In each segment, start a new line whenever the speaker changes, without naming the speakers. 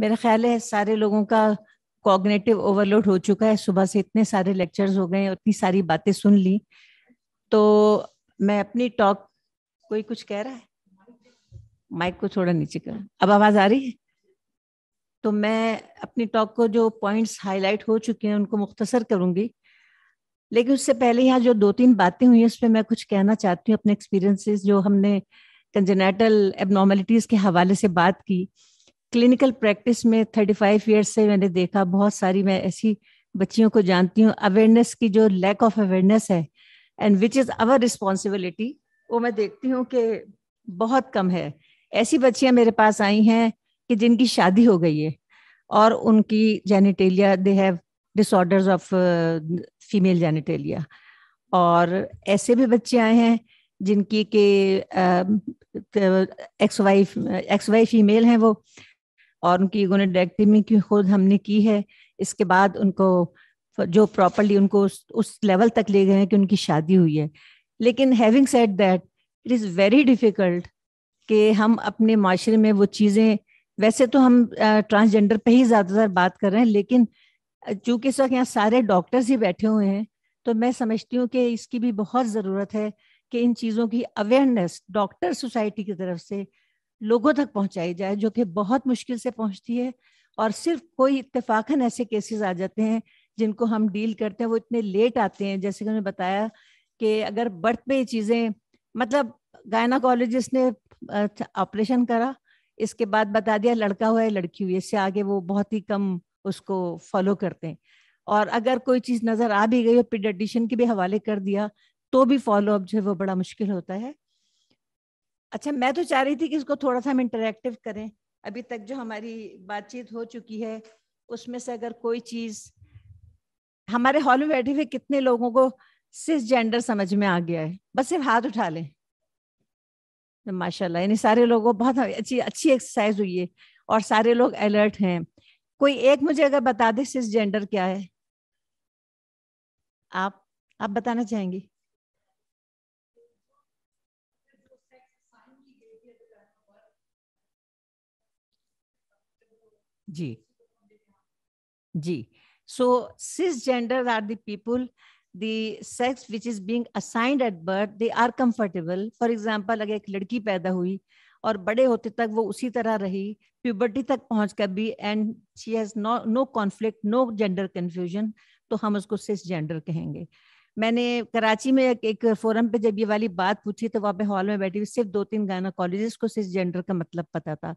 मेरा ख्याल है सारे लोगों का कॉग्नेटिव ओवरलोड हो चुका है सुबह से इतने सारे लेक्चर्स हो गए इतनी सारी बातें सुन ली तो मैं अपनी टॉक कोई कुछ कह रहा है माइक को थोड़ा नीचे कर अब आवाज आ रही है तो मैं अपनी टॉक को जो पॉइंट्स हाईलाइट हो चुके हैं उनको मुख्तसर करूंगी लेकिन उससे पहले यहाँ जो दो तीन बातें हुई हैं उस पर मैं कुछ कहना चाहती हूँ अपने एक्सपीरियंसेस जो हमने कंजेनेटल एबनॉर्मेलिटीज के हवाले से बात की क्लिनिकल प्रैक्टिस में थर्टी फाइव ईयर्स से मैंने देखा बहुत सारी मैं ऐसी बच्चियों को जानती हूँ अवेयरनेस की जो लैक ऑफ अवेयरनेस है and which is our responsibility वो मैं देखती हूँ कि बहुत कम है ऐसी बच्चियाँ मेरे पास आई हैं कि जिनकी शादी हो गई है और उनकी genitalia they have disorders of female genitalia और ऐसे भी बच्चे आए हैं जिनकी के ex wife ex wife female हैं वो और उनकी यूगोनोडेक्टमी की खुद हमने की है इसके बाद उनको जो प्रॉपरली उनको उस, उस लेवल तक ले गए हैं कि उनकी शादी हुई है लेकिन having set that it is very difficult कि हम अपने माशरे में वो चीज़ें वैसे तो हम ट्रांसजेंडर पे ही ज़्यादातर बात कर रहे हैं लेकिन चूंकि इस वक्त यहाँ सारे डॉक्टर्स ही बैठे हुए हैं तो मैं समझती हूँ कि इसकी भी बहुत ज़रूरत है कि इन चीज़ों की अवेयरनेस डॉक्टर सोसाइटी की तरफ से लोगों तक पहुंचाई जाए जो कि बहुत मुश्किल से पहुंचती है और सिर्फ कोई इतफाकन ऐसे केसेस आ जाते हैं जिनको हम डील करते हैं वो इतने लेट आते हैं जैसे कि उन्होंने बताया कि अगर बर्थ पे चीज़ें मतलब गायनाकोलॉजिस्ट ने ऑपरेशन अच्छा, करा इसके बाद बता दिया लड़का हुआ है लड़की हुई इससे आगे वो बहुत ही कम उसको फॉलो करते हैं और अगर कोई चीज़ नज़र आ भी गई और पिडिशन के भी हवाले कर दिया तो भी फॉलो अप जो है वो बड़ा मुश्किल होता है अच्छा मैं तो चाह रही थी कि इसको थोड़ा सा हम इंटरेक्टिव करें अभी तक जो हमारी बातचीत हो चुकी है उसमें से अगर कोई चीज हमारे हॉल में बैठे हुए कितने लोगों को सिस जेंडर समझ में आ गया है बस सिर्फ हाथ उठा लें तो माशाल्लाह यानी सारे लोगों को बहुत अच्छी अच्छी एक्सरसाइज हुई है और सारे लोग अलर्ट हैं कोई एक मुझे अगर बता दे सिस जेंडर क्या है आप आप बताना चाहेंगी जी जी so cisgenders are the people the sex which is being assigned at birth they are comfortable for example अगर एक लड़की पैदा हुई और बड़े होते तक वो उसी तरह रही प्यूबर्टी तक पहुंच कर भी and she has no no conflict no gender confusion तो हम उसको सिस जेंडर कहेंगे मैंने कराची में एक, एक फोरम पे जब ये वाली बात पूछी तो वहाँ पे हॉल में बैठी हुई सिर्फ दो तीन गाना कॉलेजेस को सिस जेंडर का मतलब पता था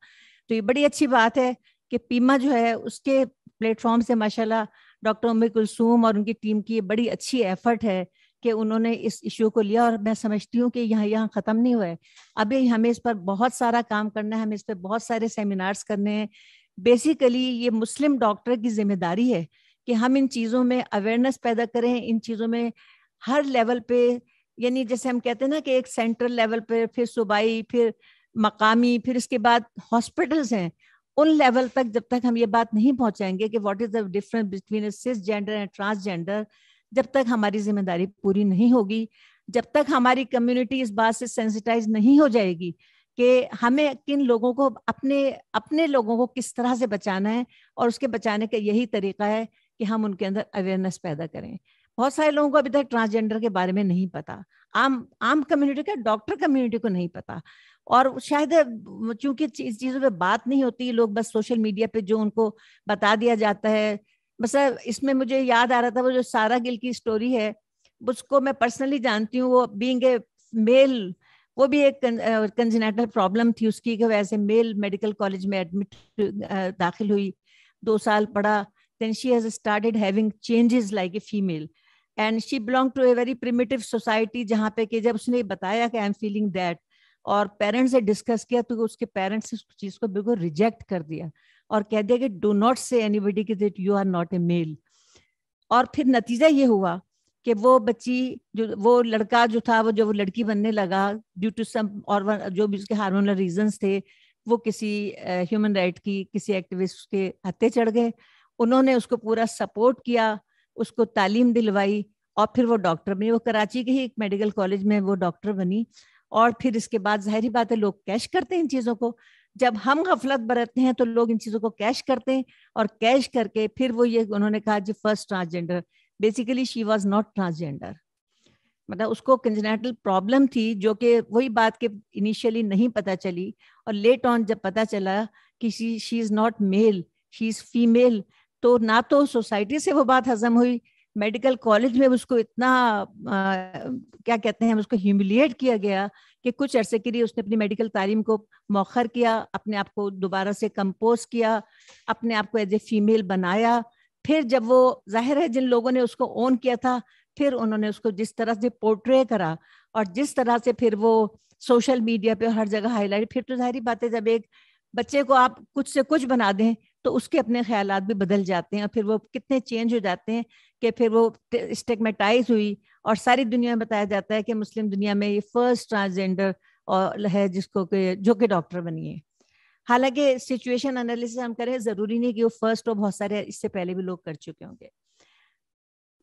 तो ये बड़ी अच्छी बात है कि पीमा जो है उसके प्लेटफॉर्म से माशाल्लाह डॉक्टर उम्र कुलसूम और उनकी टीम की बड़ी अच्छी एफर्ट है कि उन्होंने इस इशू को लिया और मैं समझती हूँ कि यहाँ यहाँ ख़त्म नहीं हुआ है अभी हमें इस पर बहुत सारा काम करना है हमें इस पर बहुत सारे सेमिनार्स करने हैं बेसिकली ये मुस्लिम डॉक्टर की जिम्मेदारी है कि हम इन चीज़ों में अवेयरनेस पैदा करें इन चीज़ों में हर लेवल पे यानी जैसे हम कहते हैं ना कि एक सेंट्रल लेवल पे फिर सूबाई फिर मकामी फिर इसके बाद हॉस्पिटल्स हैं उन लेवल तक जब तक हम ये बात नहीं पहुंचाएंगे कि what is the difference between cis gender and transgender जब तक हमारी जिम्मेदारी पूरी नहीं होगी जब तक हमारी कम्युनिटी इस बात से सेंसिटाइज नहीं हो जाएगी कि हमें किन लोगों को अपने अपने लोगों को किस तरह से बचाना है और उसके बचाने का यही तरीका है कि हम उनके अंदर अवेयरनेस पैदा करें बहुत सारे लोगों को अभी तक ट्रांसजेंडर के बारे में नहीं पता आम आम कम्युनिटी का डॉक्टर कम्युनिटी को नहीं पता और शायद चूंकि इस चीजों पे बात नहीं होती लोग बस सोशल मीडिया पे जो उनको बता दिया जाता है बस इसमें मुझे याद आ रहा था वो जो सारा गिल की स्टोरी है उसको मैं पर्सनली जानती हूँ वो बींग ए मेल वो भी एक कंजनेटल प्रॉब्लम थी उसकी कि वैसे मेल मेडिकल कॉलेज में एडमिट दाखिल हुई दो साल पढ़ा then she has started having changes like a female and she belong to a very primitive society जहाँ पे कि जब उसने बताया कि आई एम फीलिंग दैट और पेरेंट्स से डिस्कस किया तो उसके पेरेंट्स ने उस चीज़ को बिल्कुल रिजेक्ट कर दिया और कह दिया कि डो नॉट से एनीबडी की that you are not a male और फिर नतीजा ये हुआ कि वो बच्ची जो वो लड़का जो था वो जो वो लड़की बनने लगा ड्यू टू सम और जो भी उसके हार्मोनल रीजन थे वो किसी ह्यूमन uh, राइट की किसी एक्टिविस्ट के हत्ते चढ़ गए उन्होंने उसको पूरा सपोर्ट किया उसको तालीम दिलवाई और फिर वो डॉक्टर बनी वो कराची के ही एक मेडिकल कॉलेज में वो डॉक्टर बनी और फिर इसके बाद जहरी बात है लोग कैश करते हैं इन चीज़ों को जब हम गफलत बरतते हैं तो लोग इन चीज़ों को कैश करते हैं और कैश करके फिर वो ये उन्होंने कहा जी first transgender basically she was not transgender मतलब उसको कंजनेटल प्रॉब्लम थी जो कि वही बात के इनिशियली नहीं पता चली और लेट ऑन जब पता चला कि she she is not male she is female तो ना तो सोसाइटी से वो बात हजम हुई मेडिकल कॉलेज में उसको इतना आ, क्या कहते हैं उसको ह्यूमिलिएट किया गया कि कुछ अरसे के लिए उसने अपनी मेडिकल तालीम को मौखर किया अपने आप को दोबारा से कंपोज किया अपने आप को एज ए फीमेल बनाया फिर जब वो जाहिर है जिन लोगों ने उसको ओन किया था फिर उन्होंने उसको जिस तरह से पोर्ट्रे करा और जिस तरह से फिर वो सोशल मीडिया पे हर जगह हाईलाइट फिर तो जाहिर बात है जब एक बच्चे को आप कुछ से कुछ बना दें तो उसके अपने ख्याल भी बदल जाते हैं और फिर वो कितने चेंज हो जाते हैं कि फिर वो स्टेगमेटाइज हुई और सारी दुनिया में बताया जाता है कि मुस्लिम दुनिया में ये फर्स्ट ट्रांसजेंडर और है जिसको के जो कि डॉक्टर बनी है हालांकि सिचुएशन एनालिसिस हम करें ज़रूरी नहीं कि वो फर्स्ट और बहुत सारे इससे पहले भी लोग कर चुके होंगे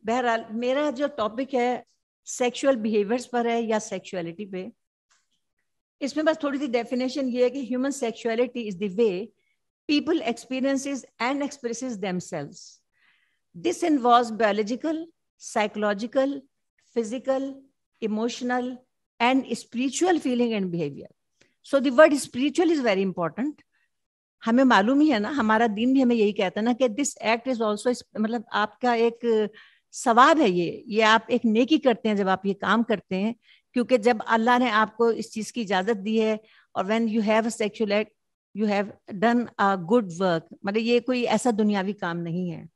बहरहाल मेरा जो टॉपिक है सेक्सुअल बिहेवियर्स पर है या सेक्सुअलिटी पे इसमें बस थोड़ी सी डेफिनेशन ये है कि human sexuality is the way people experiences and expresses themselves. This involves biological, psychological, physical, emotional, and spiritual feeling and behavior. So the word spiritual is very important. हमें मालूम ही है ना हमारा दिन भी हमें यही कहता है ना कि दिस एक्ट इज ऑल्सो मतलब आपका एक सवाब है ये ये आप एक नेकी करते हैं जब आप ये काम करते हैं क्योंकि जब अल्लाह ने आपको इस चीज की इजाजत दी है और when you have a sexual act you have done a good work मतलब ये कोई ऐसा दुनियावी काम नहीं है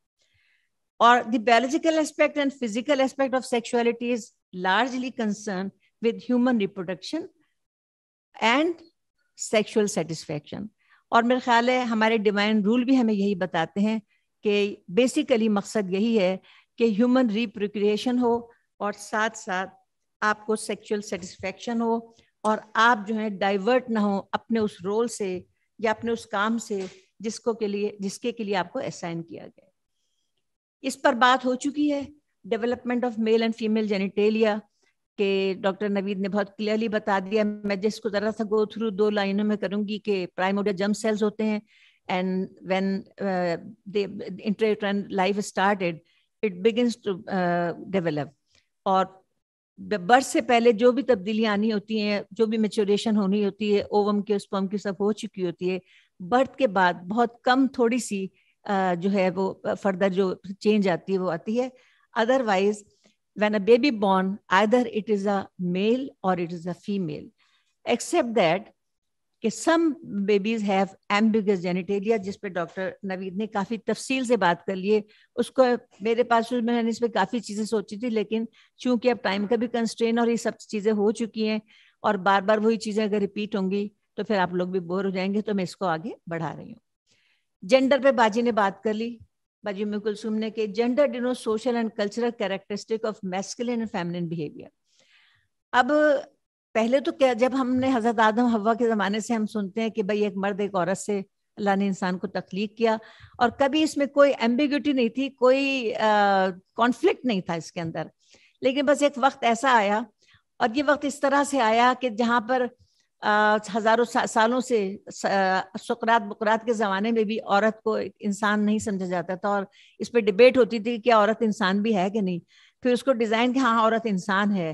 और the biological aspect and physical aspect of sexuality is largely concern with human reproduction and sexual satisfaction और मेरे ख्याल है हमारे डिवाइन रूल भी हमें यही बताते हैं कि बेसिकली मकसद यही है कि ह्यूमन रिप्रिक्रिएशन हो और साथ साथ आपको सेक्सुअल सेटिस्फेक्शन हो और आप जो है डाइवर्ट ना हो अपने उस रोल से या अपने उस काम से जिसको के लिए जिसके के लिए आपको असाइन किया गया इस पर बात हो चुकी है development of male and female genitalia के डॉक्टर नवीद ने बहुत क्लियरली बता दिया मैं जिसको जरा सा गो थ्रू दो लाइनों में करूंगी कि प्राइमोडियल जम सेल्स होते हैं and when inter life started it begin to develop और बर्थ से पहले जो भी तब्दीलियां आनी होती हैं जो भी मेच्योरेशन होनी होती है ओवम की उस्पम की सब हो चुकी होती है बर्थ के बाद बहुत कम थोड़ी सी जो है वो फर्दर जो चेंज आती है वो आती है otherwise when a baby born other it is a male और it is a female except that कि some babies have ambiguous genitalia जिस पे डॉक्टर नवीद ने काफ़ी तफसील से बात कर लिए उसको मेरे पास मैंने इस पर काफ़ी चीज़ें सोची थी लेकिन चूंकि अब टाइम का भी कंस्ट्रेन और ये सब चीज़ें हो चुकी हैं और बार बार वही चीज़ें अगर रिपीट होंगी तो फिर आप लोग भी बोर हो जाएंगे तो मैं इसको आगे बढ़ा रही हूँ जेंडर पे बाजी ने बात कर ली बाजी में कुलसुम ने कि gender denote social and cultural characteristic of masculine and feminine behaviour अब पहले तो क्या जब हमने हजरत आदम हवा के ज़माने से हम सुनते हैं कि भाई एक मर्द एक औरत से अल्लाह ने इंसान को तख्लीक किया और कभी इसमें कोई एम्बिग्यूटी नहीं थी कोई कॉन्फ्लिक्ट नहीं था इसके अंदर लेकिन बस एक वक्त ऐसा आया और ये वक्त इस तरह से आया कि जहाँ पर आ, हजारों सा, सालों से सुकरात बकरात के ज़माने में भी औरत को इंसान नहीं समझा जाता था और इस पर डिबेट होती थी कि औरत इंसान भी है कि नहीं फिर उसको डिज़ाइन कि हाँ औरत इंसान है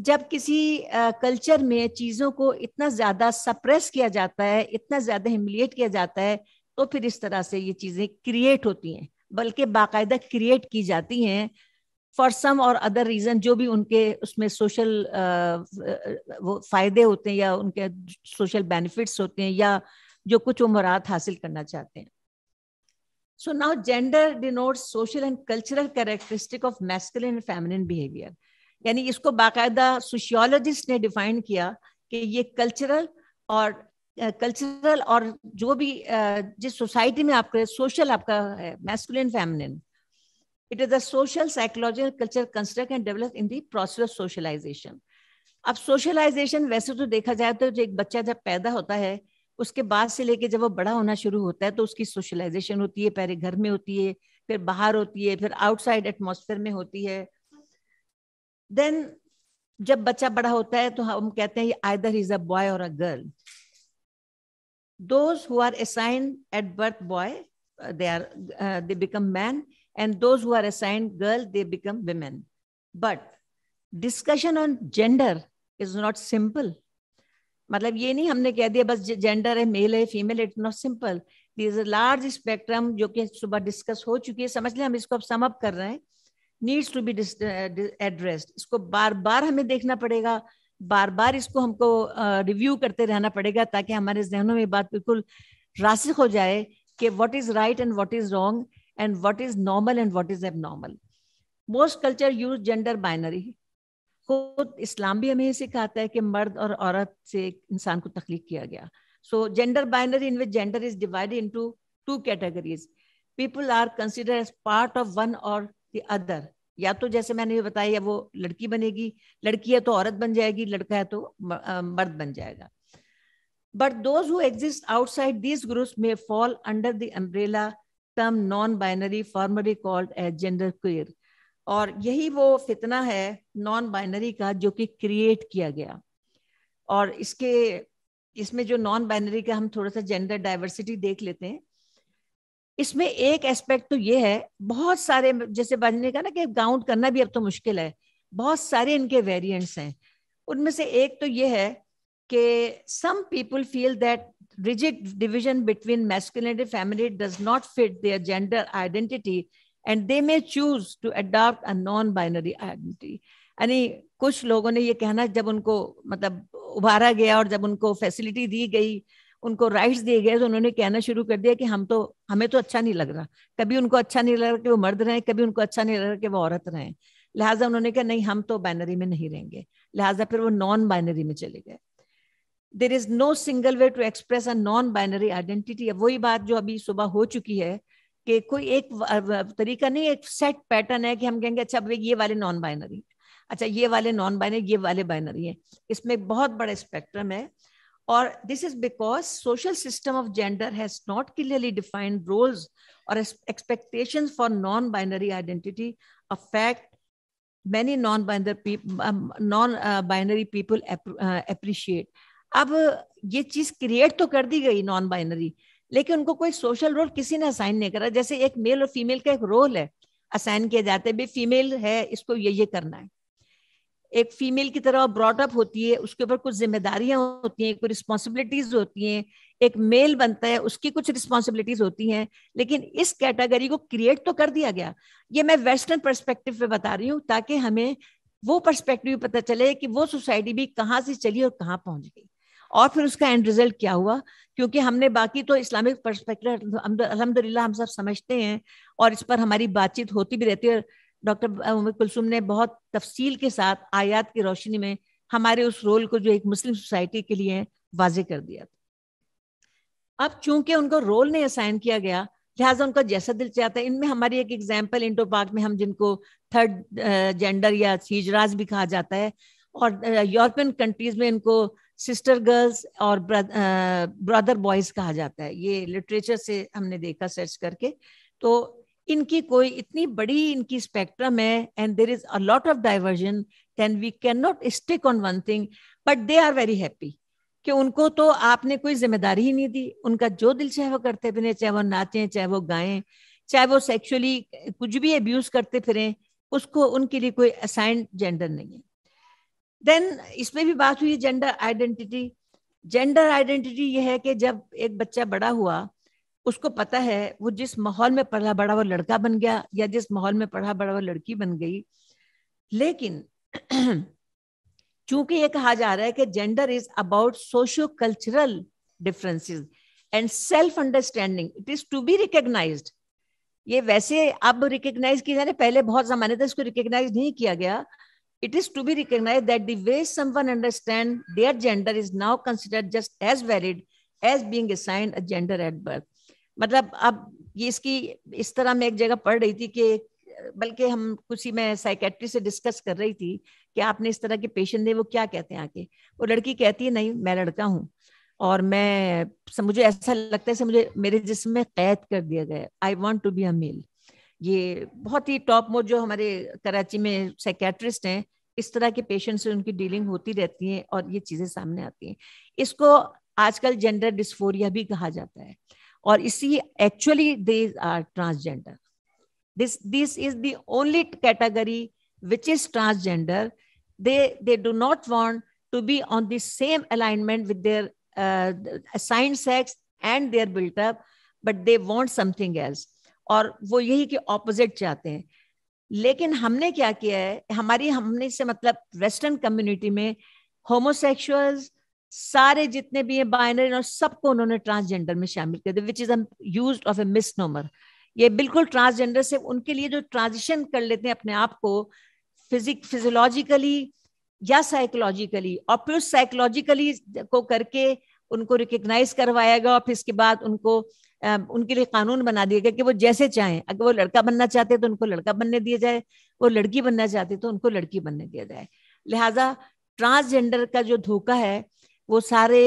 जब किसी कल्चर में चीज़ों को इतना ज़्यादा सप्रेस किया जाता है इतना ज़्यादा हिमिलिएट किया जाता है तो फिर इस तरह से ये चीज़ें क्रिएट होती हैं बल्कि बाकायदा क्रिएट की जाती हैं फॉर सम और अदर रीज़न जो भी उनके उसमें सोशल वो फ़ायदे होते हैं या उनके सोशल बेनिफिट्स होते हैं या जो कुछ वो मुराद हासिल करना चाहते हैं so now gender denote social and cultural characteristic of masculine and feminine यानी इसको बाकायदा सोशियोलॉजिस्ट ने डिफाइन किया कि ये कल्चरल और कल्चरल uh, और जो भी uh, जिस सोसाइटी में आपका सोशल आपका है masculine feminine it is a social psychological culture construct and develop in the process of socialization अब सोशलाइजेशन वैसे तो देखा जाए तो जो एक बच्चा जब पैदा होता है उसके बाद से लेके जब वो बड़ा होना शुरू होता है तो उसकी सोशलाइजेशन होती है पहले घर में होती है फिर बाहर होती है फिर आउटसाइड एटमोसफेयर में होती है देन जब बच्चा बड़ा होता है तो हम कहते हैं आइदर इज अ बॉय और a girl those who are assigned at birth boy they are they become man and those who are assigned girl they become women but discussion on gender is not simple मतलब ये नहीं हमने कह दिया बस gender है male है female it not simple the is a large spectrum जो कि सुबह डिस्कस हो चुकी है समझ लें हम इसको अब समअप कर रहे हैं नीड्स टू बी एड्रेस्ड इसको बार बार हमें देखना पड़ेगा बार बार इसको हमको रिव्यू करते रहना पड़ेगा ताकि हमारे जहनों में बात बिल्कुल रासिक हो जाए कि what is right and what is wrong and what is normal and what is abnormal most culture use gender binary खुद इस्लाम भी हमें सिखाता है कि मर्द और औरत से इंसान को तख्लीक किया गया so gender binary in which gender is divided into two categories people are consider as part of one और द अदर या तो जैसे मैंने ये बताया वो लड़की बनेगी लड़की है तो औरत बन जाएगी लड़का है तो मर्द बन जाएगा but those who exist outside these groups may fall under the umbrella term non binary formally called as gender queer और यही वो फितना है नॉन बाइनरी का जो कि क्रिएट किया गया और इसके इसमें जो नॉन बाइनरी का हम थोड़ा सा जेंडर डाइवर्सिटी देख लेते हैं इसमें एक एस्पेक्ट तो ये है बहुत सारे जैसे बाजी ने कहा ना कि काउंट करना भी अब तो मुश्किल है बहुत सारे इनके वेरिएंट्स हैं उनमें से एक तो ये है कि some people feel that rigid division between masculine family does not fit their gender identity and they may choose to adopt a non binary identity यानी कुछ लोगों ने ये कहना जब उनको मतलब उभारा गया और जब उनको फैसिलिटी दी गई उनको राइट्स दिए गए तो उन्होंने कहना शुरू कर दिया कि हम तो हमें तो अच्छा नहीं लग रहा कभी उनको अच्छा नहीं लग रहा कि वो मर्द रहे कभी उनको अच्छा नहीं लग रहा कि वो औरत रहे लिहाजा उन्होंने कहा नहीं हम तो बाइनरी में नहीं रहेंगे लिहाजा फिर वो नॉन बाइनरी में चले गए there is no single way to express a non binary identity अब वही बात जो अभी सुबह हो चुकी है कि कोई एक तरीका नहीं एक सेट पैटर्न है कि हम कहेंगे अच्छा ये वाले नॉन बाइनरी अच्छा ये वाले नॉन बाइनरी ये वाले बाइनरी है इसमें बहुत बड़ा स्पेक्ट्रम है or this is because social system of gender has not clearly defined roles or expectations for non-binary identity a fact many non-binary people um, non-binary people ap uh, appreciate अब ये चीज create तो कर दी गई non binary लेकिन उनको कोई social role किसी ने असाइन नहीं करा जैसे एक मेल और फीमेल का एक रोल है असाइन किया जाता है भाई फीमेल है इसको ये ये करना है एक फीमेल की तरह अप होती है उसके ऊपर कुछ जिम्मेदारियां होती हैं कुछ रिस्पॉन्सिबिलिटीज होती हैं एक मेल बनता है उसकी कुछ रिस्पॉन्सिबिलिटीज होती हैं लेकिन इस कैटेगरी को क्रिएट तो कर दिया गया ये मैं वेस्टर्न परस्पेक्टिव पे बता रही हूँ ताकि हमें वो परस्पेक्टिव पता चले कि वो सोसाइटी भी कहाँ से चली और कहाँ पहुंच गई और फिर उसका एंड रिजल्ट क्या हुआ क्योंकि हमने बाकी तो इस्लामिक परस्पेक्टिव अलहमदिल्ला हम सब समझते हैं और इस पर हमारी बातचीत होती भी रहती है डॉक्टर कुलसुम ने बहुत तफसील के साथ आयात की रोशनी में हमारे उस रोल को जो एक मुस्लिम सोसाइटी के लिए वाजे कर दिया था अब चूंकि उनको रोल नहीं असाइन किया गया लिहाजा उनका जैसा दिल चाहता है इनमें हमारी एक एग्जाम्पल इंटो पार्क में हम जिनको थर्ड जेंडर या सीजराज भी कहा जाता है और यूरोपियन कंट्रीज में इनको सिस्टर गर्ल्स और ब्रदर बॉयज कहा जाता है ये लिटरेचर से हमने देखा सर्च करके तो इनकी कोई इतनी बड़ी इनकी स्पेक्ट्रम है and there is a lot of diversion then we can not stick on one thing but they are very happy कि उनको तो आपने कोई जिम्मेदारी ही नहीं दी उनका जो दिल चाहे वो करते फिरे चाहे वो नाचें चाहे वो गाएं चाहे वो सेक्सुअली कुछ भी अब्यूज करते फिरें उसको उनके लिए कोई असाइंड जेंडर नहीं है देन इसमें भी बात हुई जेंडर आइडेंटिटी जेंडर आइडेंटिटी ये है कि जब एक बच्चा बड़ा हुआ उसको पता है वो जिस माहौल में पढ़ा बड़ा वो लड़का बन गया या जिस माहौल में पढ़ा बड़ा वो लड़की बन गई लेकिन चूंकि ये कहा जा रहा है कि gender is about socio cultural differences and self understanding it is to be recognize ये वैसे अब रिकोगनाइज किया जाने पहले बहुत जमाने तक इसको रिकोगनाइज नहीं किया गया it is to be recognize that the someone understand their gender is now considered just as valid as being assigned a gender at birth मतलब अब ये इसकी इस तरह मैं एक जगह पढ़ रही थी कि बल्कि हम कुछ ही मैं साइकेट्री से डिस्कस कर रही थी कि आपने इस तरह के पेशेंट है वो क्या कहते हैं आके वो लड़की कहती है नहीं मैं लड़का हूँ और मैं मुझे ऐसा लगता है मुझे मेरे जिसम में कैद कर दिया गया I want to be a male ये बहुत ही टॉप मोड जो हमारे कराची में साइकेट्रिस्ट हैं इस तरह के पेशेंट से उनकी डीलिंग होती रहती है और ये चीजें सामने आती हैं इसको आजकल जेंडर डिस्फोरिया भी कहा जाता है और इसी actually they are transgender this this is the only category which is transgender they they do not want to be on the same alignment with their science sex and their built up but they want something else और वो यही के opposite चाहते हैं लेकिन हमने क्या किया है हमारी हमने से मतलब वेस्टर्न कम्युनिटी में होमोसेक्सुअल्स सारे जितने भी हैं बाइनरी और सबको उन्होंने ट्रांसजेंडर में शामिल कर दिया which is use of a misnomer ये बिल्कुल ट्रांसजेंडर से उनके लिए जो ट्रांजिशन कर लेते हैं अपने आप को फिजिक फिजोलॉजिकली या साइकोलॉजिकली और फिर उस साइकोलॉजिकली को करके उनको रिकग्नाइज करवाया गया और फिर इसके बाद उनको उनके लिए कानून बना दिया गया कि वो जैसे चाहें अगर वो लड़का बनना चाहते हैं तो उनको लड़का बनने दिया जाए वो लड़की बनना चाहते तो उनको लड़की बनने दिया जाए लिहाजा ट्रांसजेंडर का जो धोखा है वो सारे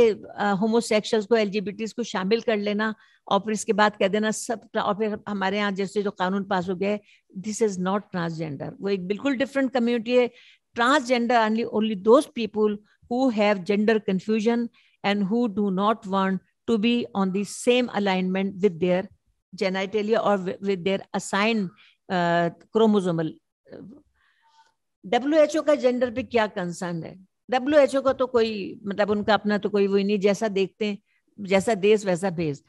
होमोसेक्सुअल्स को एलजीबीटीज को शामिल कर लेना और फिर इसके बाद कह देना सब और फिर हमारे यहाँ जैसे जो कानून पास हो गया है दिस इज नॉट ट्रांसजेंडर वो एक बिल्कुल डिफरेंट कम्युनिटी है transgender only only those people who have gender confusion and who do not want to be on the same alignment with their genitalia और with their assign chromosomal W H O का gender पे क्या concern है W H O का तो कोई मतलब उनका अपना तो कोई वो नहीं जैसा देखते हैं जैसा देश वैसा भेज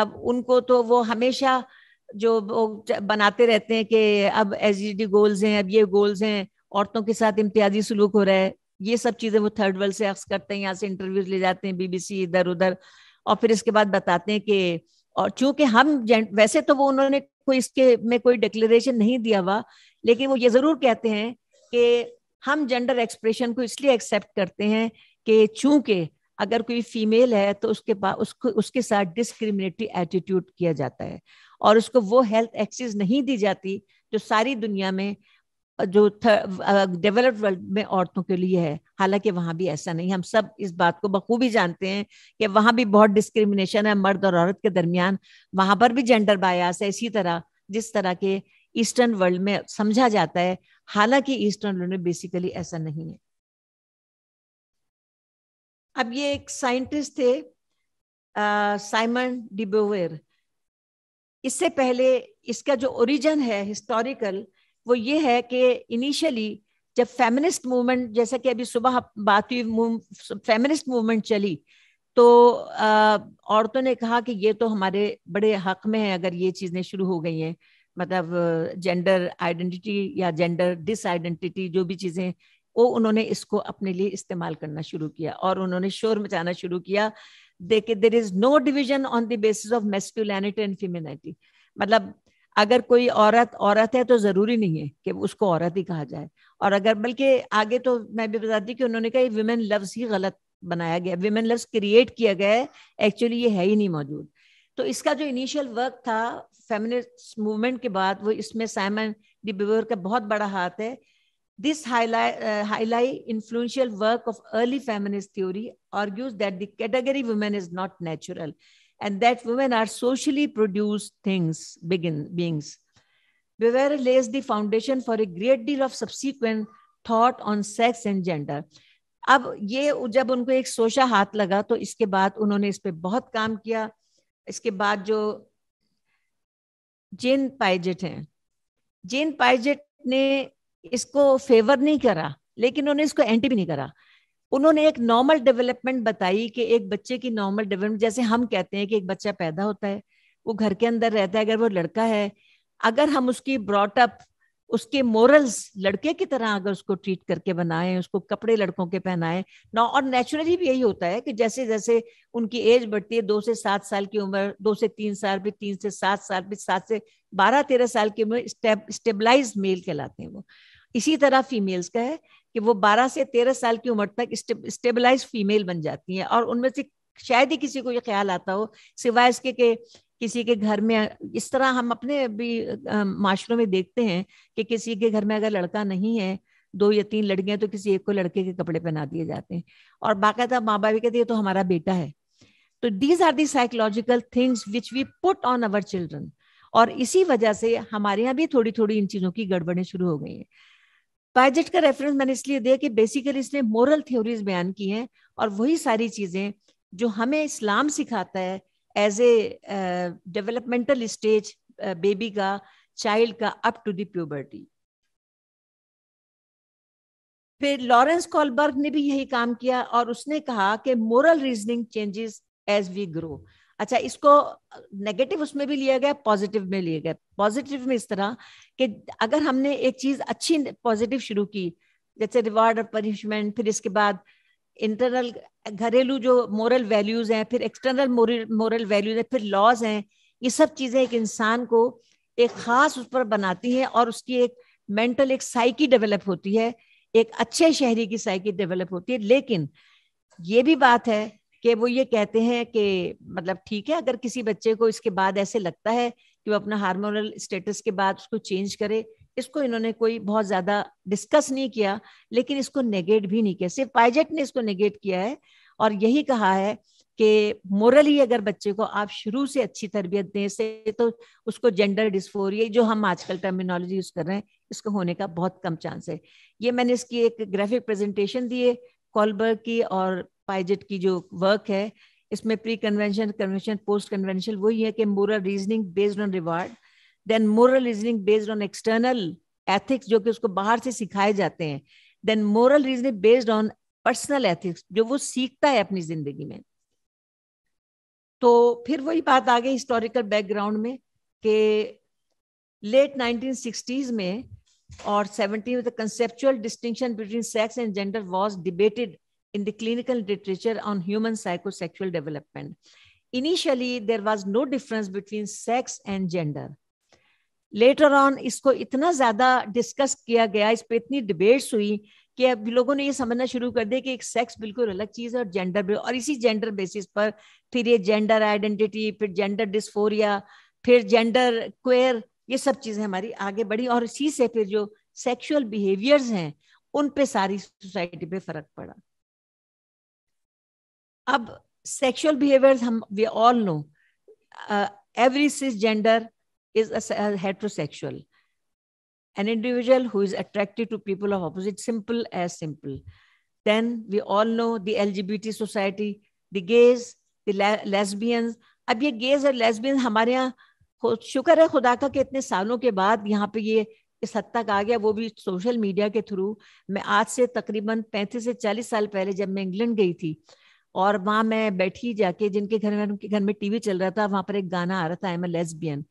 अब उनको तो वो हमेशा जो वो बनाते रहते हैं कि अब जी डी गोल्स हैं अब ये गोल्स हैं औरतों के साथ इम्तियाजी सलूक हो रहा है ये सब चीजें वो थर्ड वर्ल्ड से अक्स करते हैं यहाँ से इंटरव्यूज ले जाते हैं बीबीसी इधर उधर और फिर इसके बाद बताते हैं कि और चूंकि हम वैसे तो वो उन्होंने कोई इसके में कोई डिक्लेरेशन नहीं दिया हुआ लेकिन वो ये जरूर कहते हैं कि हम जेंडर एक्सप्रेशन को इसलिए एक्सेप्ट करते हैं कि चूंकि अगर कोई फीमेल है तो उसके पास उसको उसके साथ डिस्क्रिमिनेटरी एटीट्यूड किया जाता है और उसको वो हेल्थ एक्सेस नहीं दी जाती जो सारी दुनिया में जो डेवलप्ड वर्ल्ड में औरतों के लिए है हालांकि वहां भी ऐसा नहीं हम सब इस बात को बखूबी जानते हैं कि वहां भी बहुत डिस्क्रिमिनेशन है मर्द और औरत के दरमियान वहां पर भी जेंडर बायास है इसी तरह जिस तरह के ईस्टर्न वर्ल्ड में समझा जाता है हालांकि ईस्टर्न लॉ में बेसिकली ऐसा नहीं है अब ये एक साइंटिस्ट थे साइमन डिबोवेर इससे पहले इसका जो ओरिजिन है हिस्टोरिकल वो ये है कि इनिशियली जब फेमिनिस्ट मूवमेंट जैसा कि अभी सुबह बात हुई फेमिनिस्ट मूवमेंट चली तो औरतों ने कहा कि ये तो हमारे बड़े हक में है अगर ये चीजें शुरू हो गई हैं मतलब जेंडर आइडेंटिटी या जेंडर डिस आइडेंटिटी जो भी चीज़ें वो उन्होंने इसको अपने लिए इस्तेमाल करना शुरू किया और उन्होंने शोर मचाना शुरू किया they there is no division on the basis of masculinity and femininity मतलब अगर कोई औरत औरत है तो जरूरी नहीं है कि उसको औरत ही कहा जाए और अगर बल्कि आगे तो मैं भी बताती कि उन्होंने कहा वुमेन लव्स ही गलत बनाया गया विमेन लव्स क्रिएट किया गया है एक्चुअली ये है ही नहीं मौजूद तो इसका जो इनिशियल वर्क था फेमिनिस्ट मूवमेंट के बाद वो इसमें साइमन डी बिवर का बहुत बड़ा हाथ है this highly influential work of early feminist theory argues that the category women is not natural and that women are socially produce things begin beings Beauvoir lays the foundation for a great deal of subsequent thought on sex and gender अब ये जब उनको एक सोशा हाथ लगा तो इसके बाद उन्होंने इस पर बहुत काम किया इसके बाद जो जेन पाइजेट हैं जेन पाइजेट ने इसको फेवर नहीं करा लेकिन उन्होंने इसको एंटी भी नहीं करा उन्होंने एक नॉर्मल डेवलपमेंट बताई कि एक बच्चे की नॉर्मल डेवलपमेंट जैसे हम कहते हैं कि एक बच्चा पैदा होता है वो घर के अंदर रहता है अगर वो लड़का है अगर हम उसकी ब्रॉटअप उसके मोरल्स लड़के की तरह अगर उसको ट्रीट करके बनाए उसको कपड़े लड़कों के पहनाए ना और नेचुरली भी यही होता है कि जैसे जैसे उनकी एज बढ़ती है दो से सात साल की उम्र दो से तीन साल भी तीन से सात साल भी सात से बारह तेरह साल की उम्र स्टेबलाइज मेल कहलाते हैं वो इसी तरह फीमेल्स का है कि वो बारह से तेरह साल की उम्र तक स्टेबलाइज फीमेल बन जाती है और उनमें से शायद ही किसी को ये ख्याल आता हो सिवाय इसके के किसी के घर में इस तरह हम अपने भी माशरों में देखते हैं कि किसी के घर में अगर लड़का नहीं है दो या तीन लड़कियां तो किसी एक को लड़के के कपड़े पहना दिए जाते हैं और बाकायदा माँ बाप कहते हैं तो हमारा बेटा है तो these are the psychological things which we put on our children और इसी वजह से हमारे यहाँ भी थोड़ी थोड़ी इन चीजों की गड़बड़ें शुरू हो गई हैं पायजेट का रेफरेंस मैंने इसलिए दिया कि बेसिकली इसने मोरल थ्योरीज बयान की हैं और वही सारी चीजें जो हमें इस्लाम सिखाता है as a developmental stage baby का चाइल्ड का अप टू द्यूबर्टी फिर लॉरेंस कॉलबर्ग ने भी यही काम किया और उसने कहा कि moral reasoning changes as we grow अच्छा इसको नेगेटिव उसमें भी लिया गया पॉजिटिव में लिया गया पॉजिटिव में इस तरह कि अगर हमने एक चीज अच्छी पॉजिटिव शुरू की जैसे रिवार्ड और पनिशमेंट फिर इसके बाद इंटरनल घरेलू जो मॉरल वैल्यूज हैं फिर एक्सटर्नल मॉरल वैल्यूज हैं फिर लॉज हैं ये सब चीजें एक इंसान को एक खास उस पर बनाती हैं और उसकी एक मेंटल एक साइकी डेवलप होती है एक अच्छे शहरी की साइकी डेवलप होती है लेकिन ये भी बात है कि वो ये कहते हैं कि मतलब ठीक है अगर किसी बच्चे को इसके बाद ऐसे लगता है कि वो अपना हार्मोनल स्टेटस के बाद उसको चेंज करे इसको इन्होंने कोई बहुत ज्यादा डिस्कस नहीं किया लेकिन इसको नेगेट भी नहीं किया सिर्फ पाइजेट ने इसको नेगेट किया है और यही कहा है कि मोरली अगर बच्चे को आप शुरू से अच्छी तरबियत दें से तो उसको जेंडर डिस्फोरिया जो हम आजकल टर्मिनोलॉजी यूज कर रहे हैं इसको होने का बहुत कम चांस है ये मैंने इसकी एक ग्राफिक प्रेजेंटेशन दी है कॉलबर्ग की और पाइजेट की जो वर्क है इसमें pre convention convention post convention वही है कि moral reasoning based on reward then moral reasoning based on external ethics जो कि उसको बाहर से सिखाए जाते हैं then moral reasoning based on personal ethics जो वो सीखता है अपनी जिंदगी में तो फिर वही बात आ गई हिस्टोरिकल बैकग्राउंड में कि लेट 1960s में और 70 the conceptual distinction between sex and gender was debated in the literature on human human psychosexual development initially there was no difference between sex and gender later on इसको इतना ज्यादा discuss किया गया इस पर इतनी डिबेट्स हुई कि अब लोगों ने ये समझना शुरू कर दिया कि एक सेक्स बिल्कुल अलग चीज है और जेंडर और इसी जेंडर बेसिस पर फिर ये जेंडर आइडेंटिटी फिर जेंडर डिस्फोरिया फिर जेंडर क्वेर ये सब चीजें हमारी आगे बढ़ी और इसी से फिर जो सेक्सुअल बिहेवियर्स हैं उन पे सारी सोसाइटी पे फर्क पड़ा अब सेक्सुअल बिहेवियर्स हम we all know every cis gender is a, a heterosexual an individual who is attracted to people of opposite simple as simple then we all know the lgbt society the gays the le- lesbians ab ye gays aur lesbians hamare yahan शुक्र hai khuda ka ke itne saalon ke baad yahan pe ye इस हद तक आ गया वो भी social media के through मैं आज से तकरीबन पैंतीस से चालीस साल पहले जब मैं इंग्लैंड गई थी और वहां मैं बैठी जाके जिनके घर में उनके घर में टीवी चल रहा था वहां पर एक गाना आ रहा था I am lesbian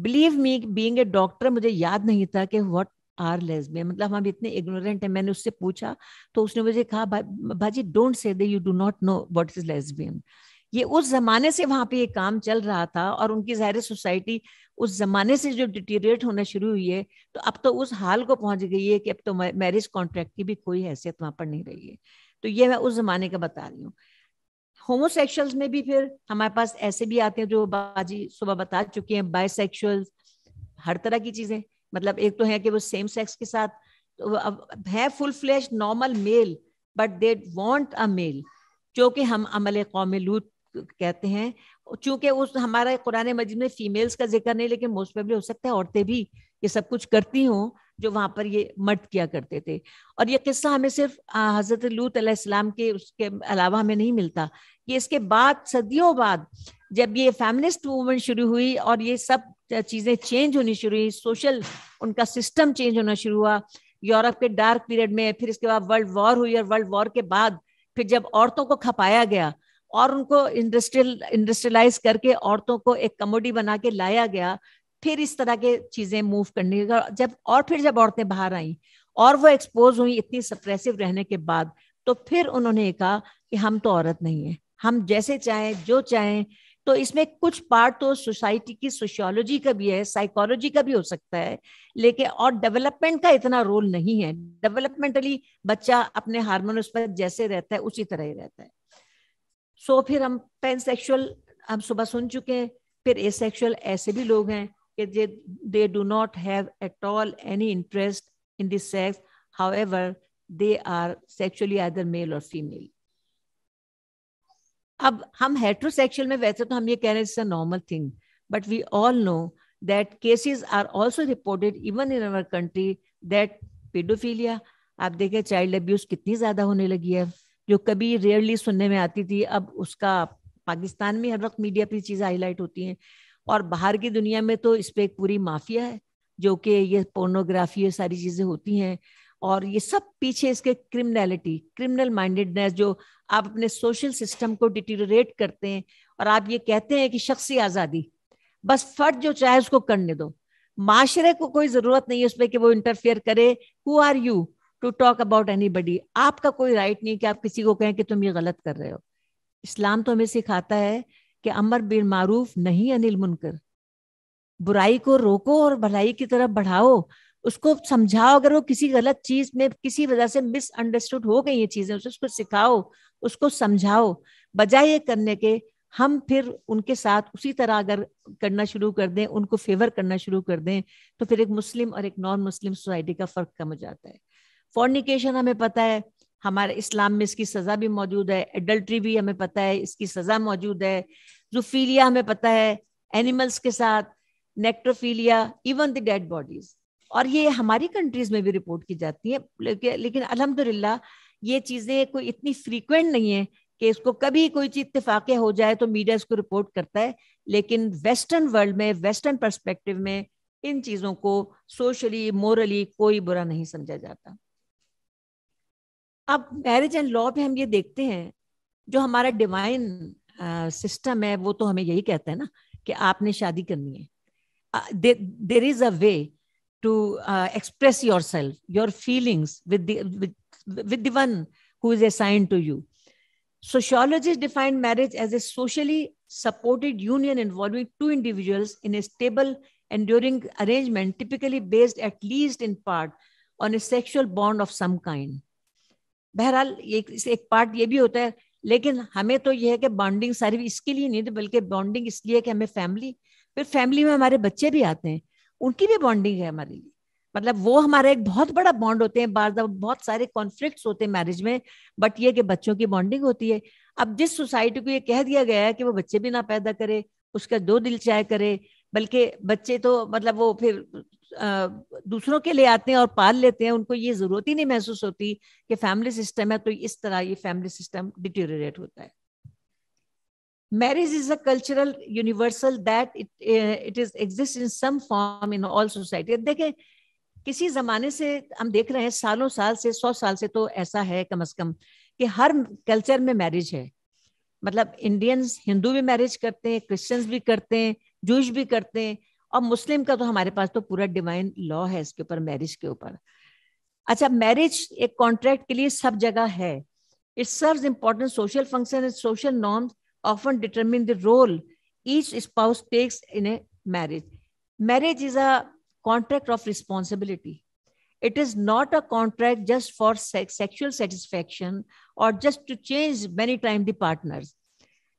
believe me being a doctor मुझे याद नहीं था कि वट आर लेसबियन मतलब हम इतने इग्नोरेंट हैं मैंने उससे पूछा तो उसने मुझे कहा भाजी don't say you do not know what is lesbian ये उस जमाने से वहां पे ये काम चल रहा था और उनकी जाहिर सोसाइटी उस जमाने से जो डिटीरिएट होना शुरू हुई है तो अब तो उस हाल को पहुंच गई है कि अब तो मैरिज कॉन्ट्रैक्ट की भी कोई हैसियत वहां पर नहीं रही है तो ये मैं उस जमाने का बता रही हूँ होमोसेक्शुअल्स में भी फिर हमारे पास ऐसे भी आते हैं जो बाजी सुबह बता चुकी हैं बायसेक्सुअल्स हर तरह की चीजें मतलब एक तो है कि वो सेम सेक्स के साथ तो अब है full flash normal male but they want a male जो कि हम अमल कौम लूत कहते हैं चूंकि उस हमारा कुरान मजिद में फीमेल्स का जिक्र नहीं लेकिन मोस्ट हो सकता है औरतें भी ये सब कुछ करती हूँ जो वहां पर ये मर्द किया करते थे और ये किस्सा हमें सिर्फ हजरत लूत अलैहिस्सलाम के उसके अलावा हमें नहीं मिलता ये इसके बाद सदियों बाद जब ये फेमिनिस्ट मूवमेंट शुरू हुई और ये सब चीज़ें चेंज होनी शुरू हुई सोशल उनका सिस्टम चेंज होना शुरू हुआ यूरोप के डार्क पीरियड में फिर इसके बाद वर्ल्ड वॉर हुई और वर्ल्ड वॉर के बाद फिर जब औरतों को खपाया गया और उनको इंडस्ट्रियल इंडस्ट्रियलाइज करके औरतों को एक कमोडी बना के लाया गया फिर इस तरह के चीजें मूव करने जब और फिर जब औरतें बाहर आई और वो एक्सपोज हुई इतनी सप्रेसिव रहने के बाद तो फिर उन्होंने कहा कि हम तो औरत नहीं है हम जैसे चाहें जो चाहें तो इसमें कुछ पार्ट तो सोसाइटी की सोशियोलॉजी का भी है साइकोलॉजी का भी हो सकता है लेकिन और डेवलपमेंट का इतना रोल नहीं है डेवलपमेंटली बच्चा अपने हार्मोन्स पर जैसे रहता है उसी तरह ही रहता है सो so, फिर हम पेन सेक्सुअल हम सुबह सुन चुके हैं फिर सेक्शुअल ऐसे भी लोग हैं कि they they do not have at all any interest in the sex however they are sexually other male और फीमेल अब हम हेट्रोसेक्सुअल में वैसे तो हम ये कह रहे हैं normal thing but we all know that cases are also reported even in our country that paedophilia आप देखें चाइल्ड अब्यूज कितनी ज्यादा होने लगी है जो कभी रेयरली सुनने में आती थी अब उसका पाकिस्तान में हर वक्त मीडिया पर चीज़ें हाईलाइट होती हैं और बाहर की दुनिया में तो इस पर एक पूरी माफिया है जो कि ये पोर्नोग्राफी ये सारी चीज़ें होती हैं और ये सब पीछे इसके क्रिमिनलिटी क्रिमिनल माइंडेडनेस जो आप अपने सोशल सिस्टम को डिटीरेट करते हैं और आप ये कहते हैं कि शख्सी आज़ादी बस फर्ज जो चाहे उसको करने दो माशरे को कोई ज़रूरत नहीं है उस पर कि वो इंटरफेयर करे who are you to talk about anybody आपका कोई राइट नहीं कि आप किसी को कहें कि तुम ये गलत कर रहे हो इस्लाम तो हमें सिखाता है कि अमर बिन मारूफ नहीं अनिल मुनकर बुराई को रोको और भलाई की तरफ बढ़ाओ उसको समझाओ अगर वो किसी गलत चीज में किसी वजह से मिसअंडरस्टूड हो गई ये चीजें उसको सिखाओ उसको समझाओ बजाय ये करने के हम फिर उनके साथ उसी तरह अगर करना शुरू कर दें उनको फेवर करना शुरू कर दें तो फिर एक मुस्लिम और एक नॉन मुस्लिम सोसाइटी का फर्क कम हो जाता है फॉर्निकेशन हमें पता है हमारे इस्लाम में इसकी सज़ा भी मौजूद है एडल्ट्री भी हमें पता है इसकी सज़ा मौजूद है जुफीलिया हमें पता है एनिमल्स के साथ necrophilia even the dead bodies और ये हमारी कंट्रीज में भी रिपोर्ट की जाती है लेकिन अलहमदिल्ला ये चीज़ें कोई इतनी फ्रीक्वेंट नहीं है कि इसको कभी कोई चीज इतफाक़ हो जाए तो मीडिया इसको रिपोर्ट करता है लेकिन वेस्टर्न वर्ल्ड में वेस्टर्न परस्पेक्टिव में इन चीज़ों को सोशली मोरली कोई बुरा नहीं समझा जाता अब मैरिज एंड लॉ में हम ये देखते हैं जो हमारा डिवाइन सिस्टम है वो तो हमें यही कहता है ना कि आपने शादी करनी है there is a way to express yourself your feelings with one who is assign to you sociologist defined marriage as a socially supported union involving two individuals in a stable and during arrangement typically based at least in part on a sexual bond of some kind बहरहाल एक, एक part ये भी होता है लेकिन हमें तो यह है कि बॉन्डिंग सारी इसके लिए नहीं बल्कि बॉन्डिंग इसलिए कि हमें फैमिली फिर फैमिली में हमारे बच्चे भी आते हैं उनकी भी बॉन्डिंग है हमारे लिए मतलब वो हमारा एक बहुत बड़ा बॉन्ड होते हैं बार बहुत सारे कॉन्फ्लिक्ट होते हैं मैरिज में बट ये कि बच्चों की बॉन्डिंग होती है अब जिस सोसाइटी को ये कह दिया गया है कि वो बच्चे भी ना पैदा करे उसका दो दिल चाय करे बल्कि बच्चे तो मतलब वो फिर दूसरों के लिए आते हैं और पाल लेते हैं उनको ये जरूरत ही नहीं महसूस होती कि फैमिली सिस्टम है तो इस तरह ये फैमिली सिस्टम डिटेरिएट होता है marriage is a cultural universal that it it is exist in some form in all society देखें किसी जमाने से हम देख रहे हैं सालों साल से सौ साल से तो ऐसा है कम अज कम कि हर कल्चर में मैरिज है मतलब इंडियंस हिंदू भी मैरिज करते हैं क्रिश्चियंस भी करते हैं जूश भी करते हैं और मुस्लिम का तो हमारे पास तो पूरा डिवाइन लॉ है इसके ऊपर मैरिज के ऊपर अच्छा मैरिज एक कॉन्ट्रैक्ट के लिए सब जगह है it serve important social function and social norms often determine the role each spouse takes in a marriage marriage is a contract of responsibility it is not a contract just for sex, satisfaction और just to change many time times the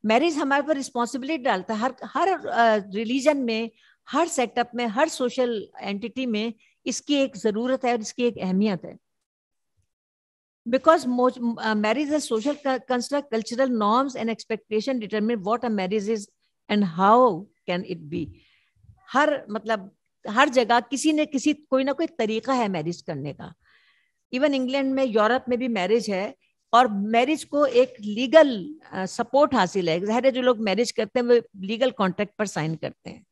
marriage हमारे पर responsibility डालता है हर हर religion में हर setup में हर social entity में इसकी एक जरूरत है और इसकी एक अहमियत है because marriage is social construct cultural norms and expectation determine what a marriage is and how can it be हर मतलब हर जगह किसी ने किसी कोई ना कोई तरीका है मैरिज करने का इवन इंग्लैंड में यूरोप में भी मैरिज है और मैरिज को एक लीगल सपोर्ट uh, हासिल है है जो लोग मैरिज करते हैं वो लीगल कॉन्ट्रैक्ट पर साइन करते हैं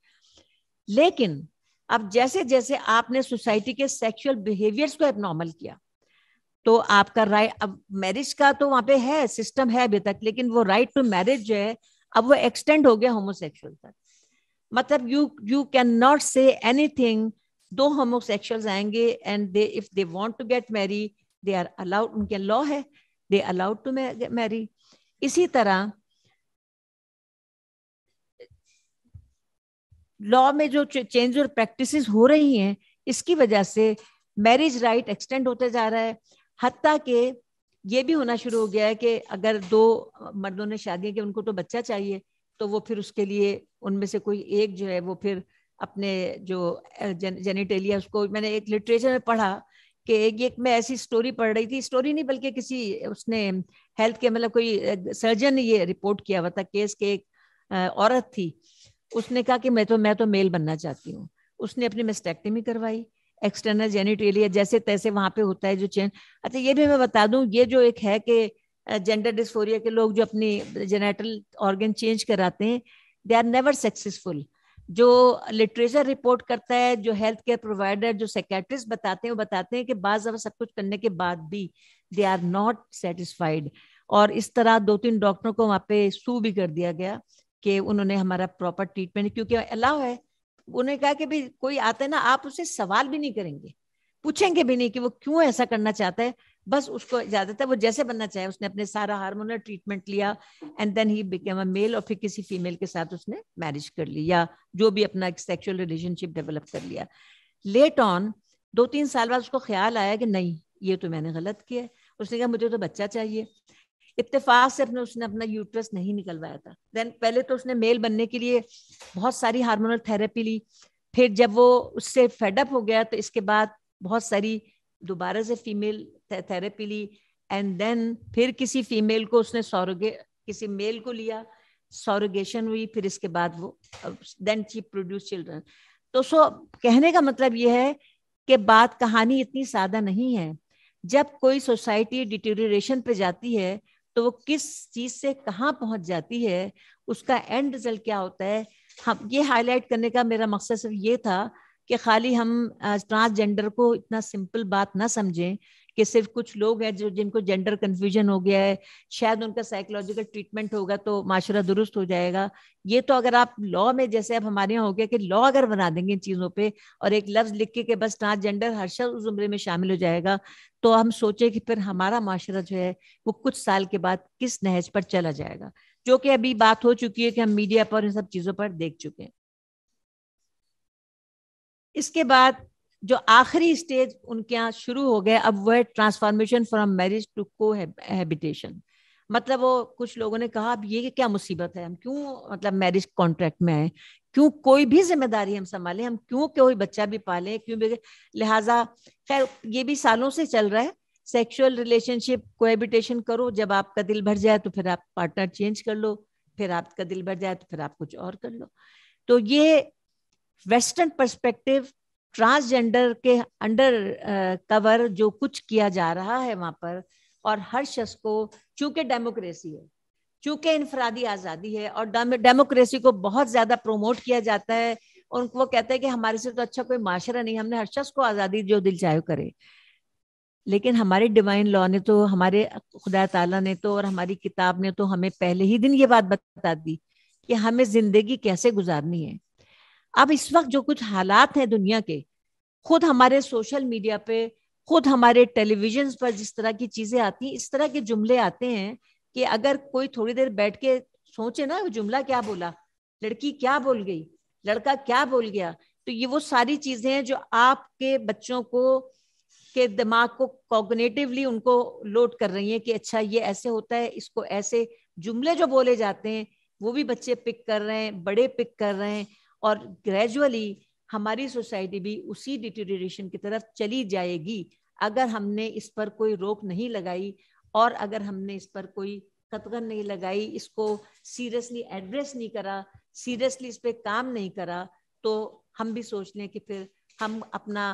लेकिन अब जैसे जैसे आपने सोसाइटी के सेक्सुअल बिहेवियर्स को एबनॉर्मल किया तो आपका राइट अब मैरिज का तो वहां पे है सिस्टम है अभी तक लेकिन वो राइट टू मैरिज जो है अब वो एक्सटेंड हो गया होमोसेक्सुअल तक मतलब you you can not say anything दो होमोसेक्सुअल्स आएंगे and they if they want to get marry they are allowed उनके लॉ है दे अलाउड टू मैरी इसी तरह लॉ में जो चेंज और प्रैक्टिसेस हो रही हैं इसकी वजह से मैरिज राइट एक्सटेंड होते जा रहा है हती के ये भी होना शुरू हो गया है कि अगर दो मर्दों ने शादी की उनको तो बच्चा चाहिए तो वो फिर उसके लिए उनमें से कोई एक जो है वो फिर अपने जो जन, जेनिटेलिया उसको मैंने एक लिटरेचर में पढ़ा कि एक एक मैं ऐसी स्टोरी पढ़ रही थी स्टोरी नहीं बल्कि किसी उसने हेल्थ के मतलब कोई सर्जन ने ये रिपोर्ट किया हुआ था केस के एक औरत थी उसने कहा कि मैं तो मैं तो मेल बनना चाहती हूँ उसने अपनी मेस्टेक्टेमी करवाई एक्सटर्नल जेनिटेलिया जैसे तैसे वहां पे होता है जो चेंज अच्छा ये भी मैं बता दूं ये जो एक है कि जेंडर डिस्फोरिया के लोग जो अपनी जेनेटल ऑर्गेन चेंज कराते हैं दे आर नेवर सक्सेसफुल जो लिटरेचर रिपोर्ट करता है जो हेल्थ केयर प्रोवाइडर जो सेक्रेटरिस्ट बताते हैं वो बताते हैं कि बाज सब कुछ करने के बाद भी दे आर नॉट सेटिस्फाइड और इस तरह दो तीन डॉक्टरों को वहां पे सू भी कर दिया गया कि उन्होंने हमारा प्रॉपर ट्रीटमेंट क्योंकि अलाव है उन्होंने कहा कि भाई कोई आता है ना आप उसे सवाल भी नहीं करेंगे पूछेंगे भी नहीं कि वो क्यों ऐसा करना चाहता है बस उसको ज्यादातर वो जैसे बनना चाहे उसने अपने सारा हार्मोनल ट्रीटमेंट लिया and then he became a male और फिर किसी फीमेल के साथ उसने मैरिज कर ली या जो भी अपना सेक्सुअल रिलेशनशिप डेवलप कर लिया लेट ऑन दो तीन साल बाद उसको ख्याल आया कि नहीं ये तो मैंने गलत किया उसने कहा मुझे तो बच्चा चाहिए इतफाक से अपने उसने अपना यूट्रस नहीं निकलवाया था देन पहले तो उसने मेल बनने के लिए बहुत सारी हार्मोनल थेरेपी ली फिर जब वो उससे फेडअप हो गया तो इसके बाद बहुत सारी दोबारा से फीमेल थेरेपी ली एंड देन फिर किसी फीमेल को उसने सौरगे किसी मेल को लिया सौरगेशन हुई फिर इसके बाद वो देन शी प्रोड्यूस चिल्ड्रन तो सो कहने का मतलब ये है कि बात कहानी इतनी सादा नहीं है जब कोई सोसाइटी डिटेरेशन पे जाती है तो वो किस चीज से कहाँ पहुंच जाती है उसका एंड रिजल्ट क्या होता है हम ये हाईलाइट करने का मेरा मकसद सिर्फ ये था कि खाली हम ट्रांसजेंडर को इतना सिंपल बात ना समझें कि सिर्फ कुछ लोग हैं जो जिनको जेंडर कन्फ्यूजन हो गया है शायद उनका साइकोलॉजिकल ट्रीटमेंट होगा तो माशरा दुरुस्त हो जाएगा ये तो अगर आप लॉ में जैसे अब हमारे यहाँ हो गया कि लॉ अगर बना देंगे इन चीज़ों पर और एक लफ्ज लिख के के बस ट्रांसजेंडर हर शख्स उस उम्र में शामिल हो जाएगा तो हम सोचे कि फिर हमारा माशरा जो है वो कुछ साल के बाद किस नहज पर चला जाएगा जो कि अभी बात हो चुकी है कि हम मीडिया पर इन सब चीज़ों पर देख चुके हैं इसके बाद जो आखिरी स्टेज उनके यहाँ शुरू हो गया अब वह transformation from marriage to cohabitation मतलब वो कुछ लोगों ने कहा अब ये क्या मुसीबत है हम क्यों मतलब मैरिज कॉन्ट्रैक्ट में आए क्यों कोई भी जिम्मेदारी हम संभालें हम क्यों कोई बच्चा भी पालें क्यों भी लिहाजा खैर ये भी सालों से चल रहा है सेक्सुअल रिलेशनशिप कोहेबिटेशन करो जब आपका दिल भर जाए तो फिर आप पार्टनर चेंज कर लो फिर आपका दिल भर जाए तो फिर आप कुछ और कर लो तो ये वेस्टर्न परस्पेक्टिव ट्रांसजेंडर के अंडर कवर जो कुछ किया जा रहा है वहां पर और हर शख्स को चूंकि डेमोक्रेसी है चूंकि इनफरादी आज़ादी है और डेमोक्रेसी को बहुत ज़्यादा प्रोमोट किया जाता है और वो कहते हैं कि हमारे से तो अच्छा कोई माशरा नहीं हमने हर शख्स को आज़ादी जो दिल चाहे करे लेकिन हमारे डिवाइन लॉ ने तो हमारे खुदा ताला ने तो और हमारी किताब ने तो हमें पहले ही दिन ये बात बता दी कि हमें जिंदगी कैसे गुजारनी है अब इस वक्त जो कुछ हालात हैं दुनिया के खुद हमारे सोशल मीडिया पे खुद हमारे टेलीविजन पर जिस तरह की चीजें आती हैं इस तरह के जुमले आते हैं कि अगर कोई थोड़ी देर बैठ के सोचे ना वो जुमला क्या बोला लड़की क्या बोल गई लड़का क्या बोल गया तो ये वो सारी चीजें हैं जो आपके बच्चों को के दिमाग को कॉग्नेटिवली उनको लोड कर रही हैं कि अच्छा ये ऐसे होता है इसको ऐसे जुमले जो बोले जाते हैं वो भी बच्चे पिक कर रहे हैं बड़े पिक कर रहे हैं और ग्रेजुअली हमारी सोसाइटी भी उसी डिटोरिएशन की तरफ चली जाएगी अगर हमने इस पर कोई रोक नहीं लगाई और अगर हमने इस पर कोई कतगन नहीं लगाई इसको सीरियसली एड्रेस नहीं करा सीरियसली इस पर काम नहीं करा तो हम भी सोच लें कि फिर हम अपना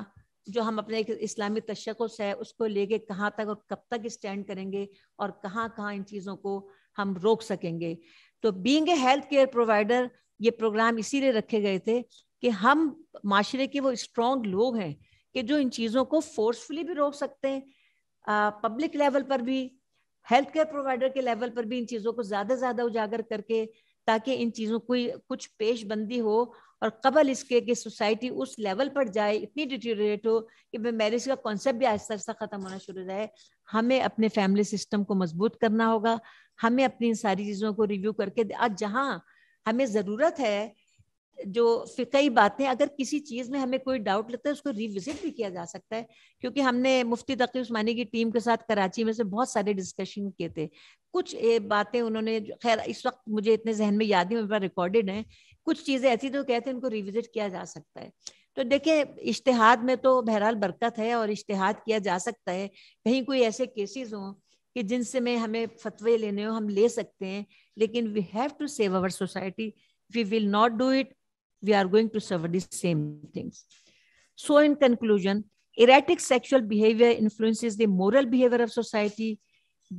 जो हम अपने इस्लामी तशखस है उसको लेके कहाँ तक और कब तक स्टैंड करेंगे और कहाँ कहाँ इन चीज़ों को हम रोक सकेंगे तो being a health care provider ये प्रोग्राम इसीलिए रखे गए थे कि हम माशरे के वो स्ट्रॉन्ग लोग हैं कि जो इन चीज़ों को फोर्सफुली भी रोक सकते हैं पब्लिक लेवल पर भी हेल्थ केयर प्रोवाइडर के लेवल पर भी इन चीज़ों को ज़्यादा से ज़्यादा उजागर करके ताकि इन चीज़ों को कुछ पेशबंदी हो और कबल इसके कि सोसाइटी उस लेवल पर जाए इतनी डिटेरेट हो कि मैरिज का कॉन्सेप्ट भी आहिस्ता आहिस्ता ख़त्म होना शुरू हो जाए हमें अपने फैमिली सिस्टम को मजबूत करना होगा हमें अपनी इन सारी चीज़ों को रिव्यू करके आज जहाँ हमें ज़रूरत है जो कई बातें अगर किसी चीज़ में हमें कोई डाउट लगता है उसको रिविजिट भी किया जा सकता है क्योंकि हमने मुफ्ती तकी उस्मानी की टीम के साथ कराची में से बहुत सारे डिस्कशन किए थे कुछ बातें उन्होंने खैर इस वक्त मुझे इतने जहन में याद नहीं रिकॉर्डेड है कुछ चीज़ें ऐसी तो कहते हैं उनको रिविजिट किया जा सकता है तो देखिये इश्तेहाद में तो बहरहाल बरकत है और इश्तेहाद किया जा सकता है कहीं कोई ऐसे केसेस हों कि जिनसे में हमें फतवे लेने हो हम ले सकते हैं लेकिन we have to save our society we will not do it, we are going to suffer the same things. So, in conclusion, erratic sexual behavior influences the moral behavior of society.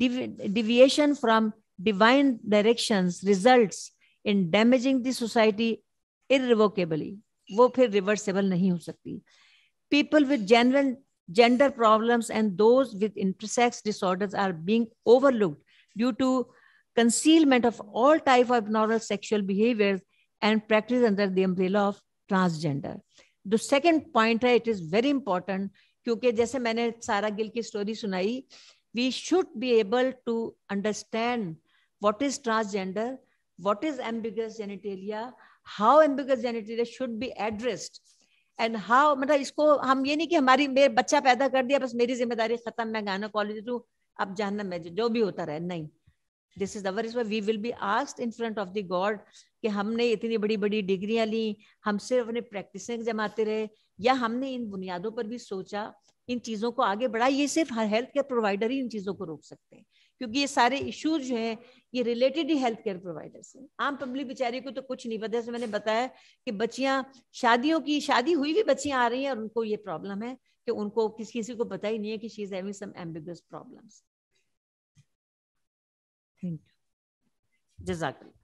Devi deviation from divine directions results in damaging the society irrevocably. वो फिर reversible नहीं हो सकती people with general gender problems and those with intersex disorders are being overlooked concealment of all type of abnormal sexual behaviors and practice under the umbrella of transgender. The second point है it is very important क्योंकि जैसे मैंने सारा गिल की story सुनाई we should be able to understand what is transgender, what is ambiguous genitalia, how ambiguous genitalia should be addressed and how मतलब इसको हम ये नहीं कि हमारी मेरे बच्चा पैदा कर दिया बस मेरी जिम्मेदारी खत्म मैं गाना कॉलेज दूँ अब जानना मैं जो भी होता रहे नहीं this is our is we will be asked in front of the God कि हमने इतनी बड़ी बड़ी डिग्रियां ली हम सिर्फ अपने प्रैक्टिस जमाते रहे या हमने इन बुनियादों पर भी सोचा इन चीज़ों को आगे बढ़ा ये सिर्फ हेल्थ केयर प्रोवाइडर ही इन चीज़ों को रोक सकते हैं क्योंकि ये सारे इश्यूज जो है ये रिलेटेड ही हेल्थ केयर प्रोवाइडर से आम पब्लिक बेचारी को तो कुछ नहीं पता जैसे मैंने बताया कि बच्चियां शादियों की शादी हुई भी बच्चियां आ रही हैं और उनको ये प्रॉब्लम है कि उनको किसी किसी को पता ही नहीं है कि she is having some ambiguous problems thank you जजाकल्ला